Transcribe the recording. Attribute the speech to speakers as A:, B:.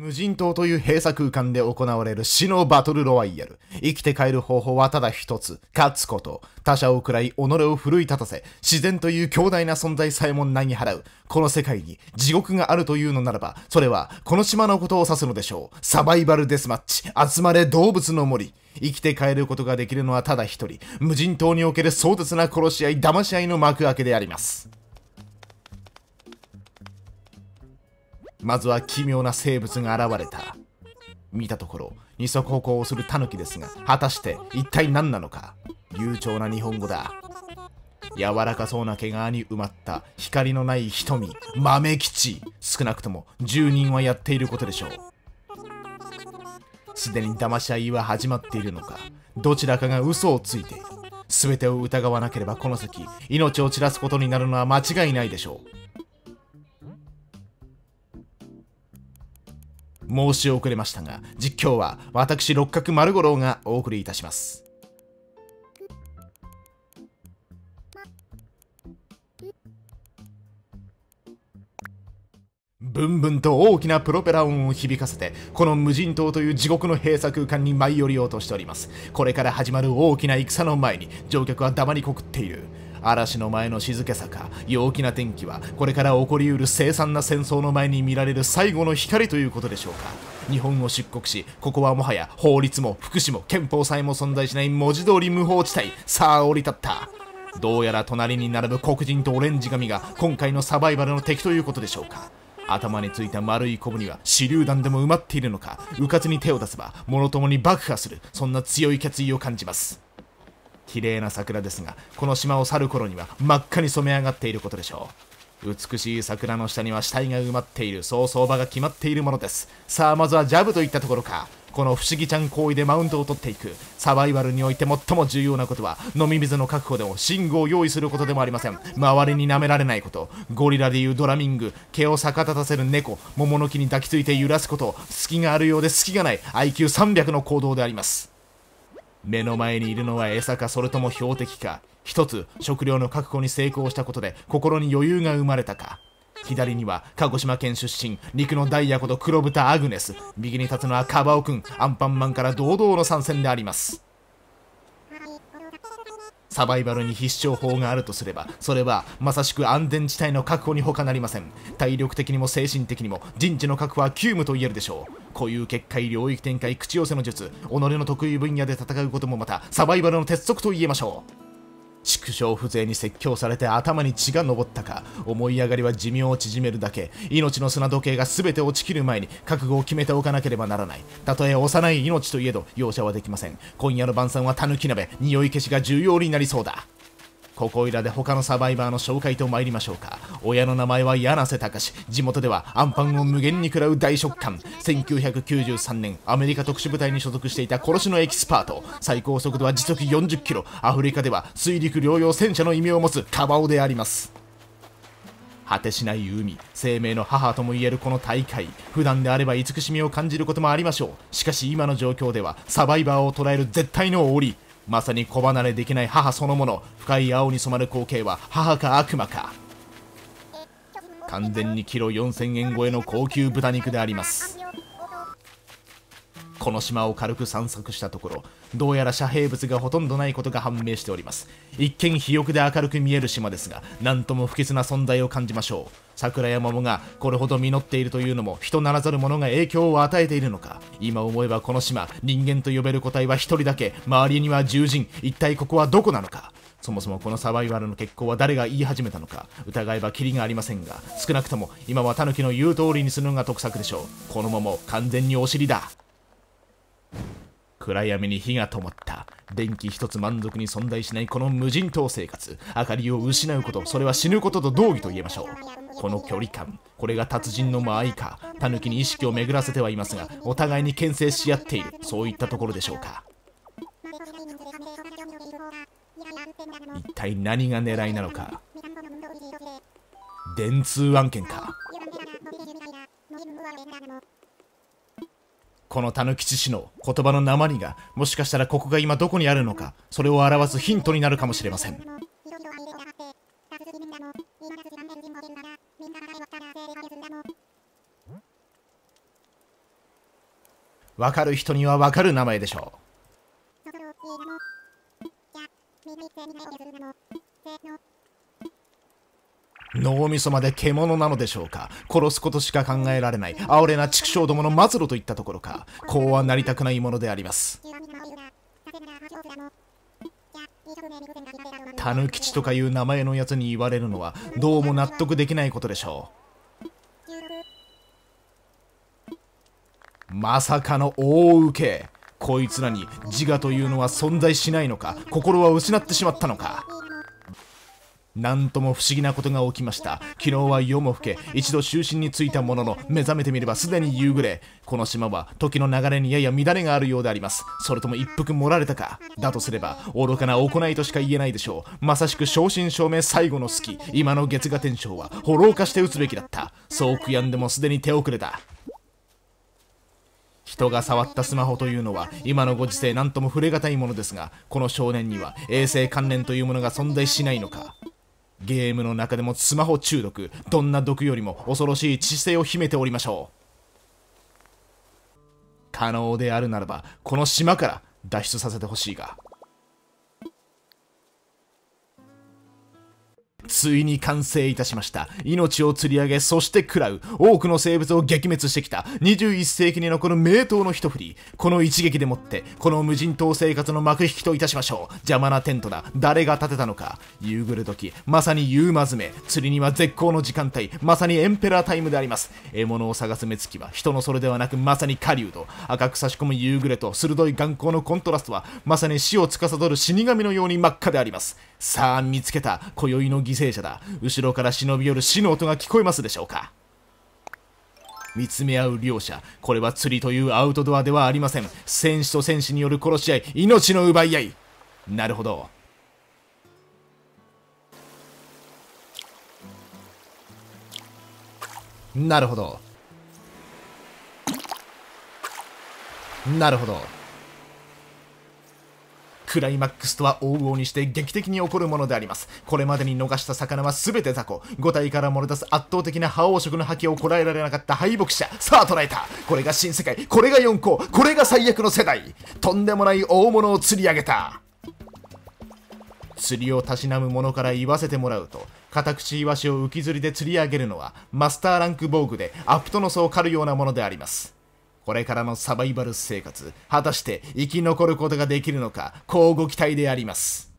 A: 無人島という閉鎖空間で行われる死のバトルロワイヤル。生きて帰る方法はただ一つ。勝つこと。他者を喰らい、己を奮い立たせ、自然という強大な存在さえも何に払う。この世界に地獄があるというのならば、それはこの島のことを指すのでしょう。サバイバルデスマッチ。集まれ動物の森。生きて帰ることができるのはただ一人。無人島における壮絶な殺し合い、騙し合いの幕開けであります。まずは奇妙な生物が現れた。見たところ、二足歩行をするタヌキですが、果たして一体何なのか悠長な日本語だ。柔らかそうな毛皮に埋まった光のない瞳、豆吉。少なくとも10人はやっていることでしょう。すでに騙し合いは始まっているのか、どちらかが嘘をついている。全てを疑わなければこの先、命を散らすことになるのは間違いないでしょう。申し遅れましたが、実況は私六角丸五郎がお送りいたします。ブンブンと大きなプロペラ音を響かせて、この無人島という地獄の閉鎖空間に舞い降りようとしております。これから始まる大きな戦の前に、乗客は黙りこくっている。嵐の前の静けさか陽気な天気はこれから起こりうる凄惨な戦争の前に見られる最後の光ということでしょうか日本を出国しここはもはや法律も福祉も憲法さえも存在しない文字通り無法地帯さあ降り立ったどうやら隣に並ぶ黒人とオレンジ髪が今回のサバイバルの敵ということでしょうか頭についた丸いコブには手榴弾でも埋まっているのか迂闊に手を出せばもろともに爆破するそんな強い決意を感じます綺麗な桜ですがこの島を去る頃には真っ赤に染め上がっていることでしょう美しい桜の下には死体が埋まっているそう相場が決まっているものですさあまずはジャブといったところかこの不思議ちゃん行為でマウントを取っていくサバイバルにおいて最も重要なことは飲み水の確保でも寝具を用意することでもありません周りに舐められないことゴリラでいうドラミング毛を逆立たせる猫桃の木に抱きついて揺らすこと隙があるようで隙がない IQ300 の行動であります目の前にいるのは餌かそれとも標的か一つ食料の確保に成功したことで心に余裕が生まれたか左には鹿児島県出身陸のダイヤこと黒豚アグネス右に立つのはカバオくんアンパンマンから堂々の参戦でありますサバイバルに必勝法があるとすれば、それはまさしく安全地帯の確保に他なりません。体力的にも精神的にも人事の確保は急務と言えるでしょう。固有結界領域展開口寄せの術、己の得意分野で戦うこともまたサバイバルの鉄則と言えましょう。畜生風情に説教されて頭に血が上ったか思い上がりは寿命を縮めるだけ命の砂時計が全て落ちきる前に覚悟を決めておかなければならないたとえ幼い命といえど容赦はできません今夜の晩餐はたぬき鍋匂い消しが重要になりそうだここいらで他のサバイバーの紹介と参りましょうか親の名前は柳瀬隆地元ではアンパンを無限に食らう大食感1993年アメリカ特殊部隊に所属していた殺しのエキスパート最高速度は時速40キロアフリカでは水陸両用戦車の異名を持つカバオであります果てしない海生命の母ともいえるこの大会普段であれば慈しみを感じることもありましょうしかし今の状況ではサバイバーを捉える絶対の檻まさに子離れできない母そのもの深い青に染まる光景は母か悪魔か完全にキロ4000円超えの高級豚肉でありますこの島を軽く散策したところどうやら遮蔽物がほとんどないことが判明しております一見肥沃で明るく見える島ですが何とも不吉な存在を感じましょう桜や桃がこれほど実っているというのも人ならざる者が影響を与えているのか今思えばこの島人間と呼べる個体は1人だけ周りには獣人一体ここはどこなのかそもそもこのサバイバルの結婚は誰が言い始めたのか疑えばキリがありませんが少なくとも今はタヌキの言う通りにするのが得策でしょうこのまま完全にお尻だ暗闇に火が灯った電気一つ満足に存在しないこの無人島生活明かりを失うことそれは死ぬことと同義と言えましょうこの距離感これが達人の間合いかタヌキに意識を巡らせてはいますがお互いに牽制し合っているそういったところでしょうか一体何が狙いなのか電通案件かこの狸吉氏の言葉の鉛がもしかしたらここが今どこにあるのかそれを表すヒントになるかもしれません分かる人には分かる名前でしょう脳みそまで獣なのでしょうか殺すことしか考えられない哀れな畜生どもの末路といったところかこうはなりたくないものでありますタヌキチとかいう名前のやつに言われるのはどうも納得できないことでしょうまさかの大受けこいつらに自我というのは存在しないのか心は失ってしまったのか何んとも不思議なことが起きました昨日は夜も更け一度就寝についたものの目覚めてみればすでに夕暮れこの島は時の流れにやや乱れがあるようでありますそれとも一服盛られたかだとすれば愚かな行いとしか言えないでしょうまさしく正真正銘最後の隙今の月が天章は滅ろうかして打つべきだったそう悔やんでもすでに手遅れだ人が触ったスマホというのは今のご時世何とも触れがたいものですがこの少年には衛生関連というものが存在しないのかゲームの中でもスマホ中毒どんな毒よりも恐ろしい知性を秘めておりましょう可能であるならばこの島から脱出させてほしいが。ついに完成いたしました。命を釣り上げ、そして食らう。多くの生物を撃滅してきた。21世紀に残る名刀の一振り。この一撃でもって、この無人島生活の幕引きといたしましょう。邪魔なテントだ。誰が建てたのか。夕暮れ時、まさに夕まずめ。釣りには絶好の時間帯。まさにエンペラータイムであります。獲物を探す目つきは、人のそれではなく、まさに狩人。赤く差し込む夕暮れと、鋭い眼光のコントラストは、まさに死を司る死神のように真っ赤であります。さあ、見つけた。今宵の犠牲生者だ後ろから忍び寄る死の音が聞こえますでしょうか見つめ合う両者これは釣りというアウトドアではありません戦士と戦士による殺し合い命の奪い合いなるほどなるほどなるほどクライマックスとは往々にして劇的に起こるものであります。これまでに逃した魚は全て雑魚。5体から漏れ出す圧倒的な覇王色の覇気をこらえられなかった敗北者。さあ捉えたこれが新世界、これが4校、これが最悪の世代とんでもない大物を釣り上げた釣りをたしなむ者から言わせてもらうと、カタクチイワシを浮き釣りで釣り上げるのは、マスターランク防具でアプトノスを狩るようなものであります。これからのサバイバル生活、果たして生き残ることができるのか、乞うご期待であります。